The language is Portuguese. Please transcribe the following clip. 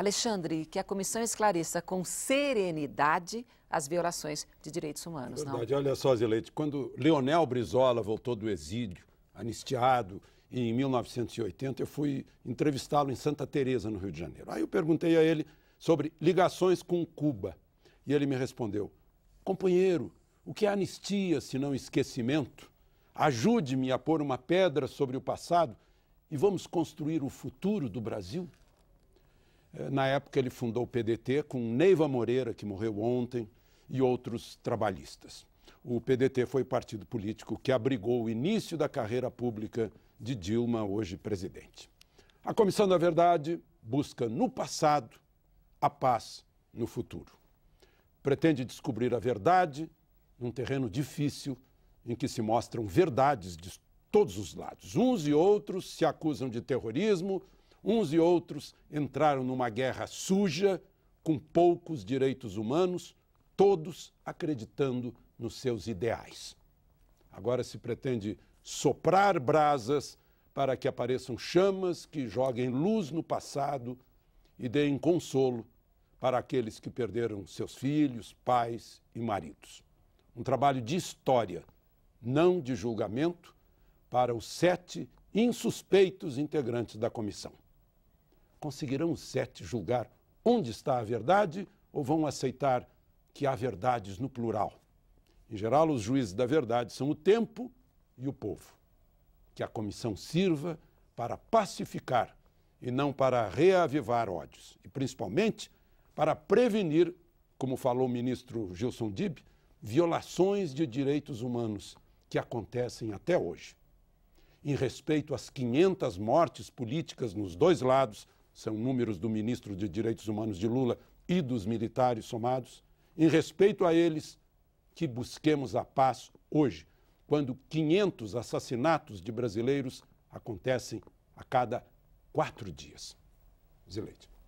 Alexandre, que a comissão esclareça com serenidade as violações de direitos humanos. verdade. Não? Olha só, Zileite, quando Leonel Brizola voltou do exílio, anistiado, em 1980, eu fui entrevistá-lo em Santa Teresa, no Rio de Janeiro. Aí eu perguntei a ele sobre ligações com Cuba. E ele me respondeu: Companheiro, o que é anistia se não esquecimento? Ajude-me a pôr uma pedra sobre o passado e vamos construir o futuro do Brasil? Eh, na época, ele fundou o PDT com Neiva Moreira, que morreu ontem, e outros trabalhistas. O PDT foi o partido político que abrigou o início da carreira pública de Dilma, hoje presidente. A Comissão da Verdade busca no passado a paz no futuro. Pretende descobrir a verdade num terreno difícil em que se mostram verdades de todos os lados. Uns e outros se acusam de terrorismo, Uns e outros entraram numa guerra suja, com poucos direitos humanos, todos acreditando nos seus ideais. Agora se pretende soprar brasas para que apareçam chamas que joguem luz no passado e deem consolo para aqueles que perderam seus filhos, pais e maridos. Um trabalho de história, não de julgamento, para os sete insuspeitos integrantes da comissão conseguirão os sete julgar onde está a verdade ou vão aceitar que há verdades no plural? Em geral, os juízes da verdade são o tempo e o povo. Que a comissão sirva para pacificar e não para reavivar ódios, e principalmente para prevenir, como falou o ministro Gilson Dib, violações de direitos humanos que acontecem até hoje. Em respeito às 500 mortes políticas nos dois lados, são números do ministro de Direitos Humanos de Lula e dos militares somados, em respeito a eles, que busquemos a paz hoje, quando 500 assassinatos de brasileiros acontecem a cada quatro dias. Zileide.